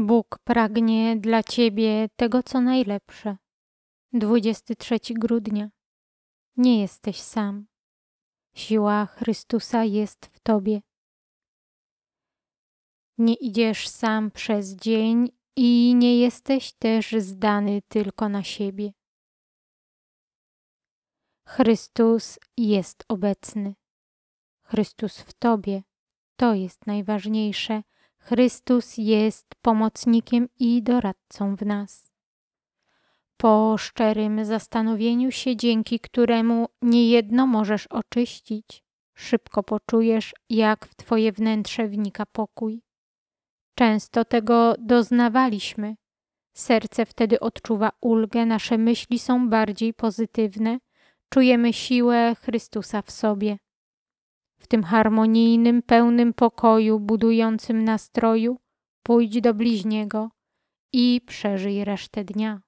Bóg pragnie dla Ciebie tego, co najlepsze. 23 grudnia. Nie jesteś sam. Siła Chrystusa jest w Tobie. Nie idziesz sam przez dzień i nie jesteś też zdany tylko na siebie. Chrystus jest obecny. Chrystus w Tobie. To jest najważniejsze, Chrystus jest pomocnikiem i doradcą w nas. Po szczerym zastanowieniu się, dzięki któremu niejedno możesz oczyścić, szybko poczujesz, jak w Twoje wnętrze wnika pokój. Często tego doznawaliśmy. Serce wtedy odczuwa ulgę, nasze myśli są bardziej pozytywne, czujemy siłę Chrystusa w sobie w tym harmonijnym, pełnym pokoju, budującym nastroju, pójdź do bliźniego i przeżyj resztę dnia.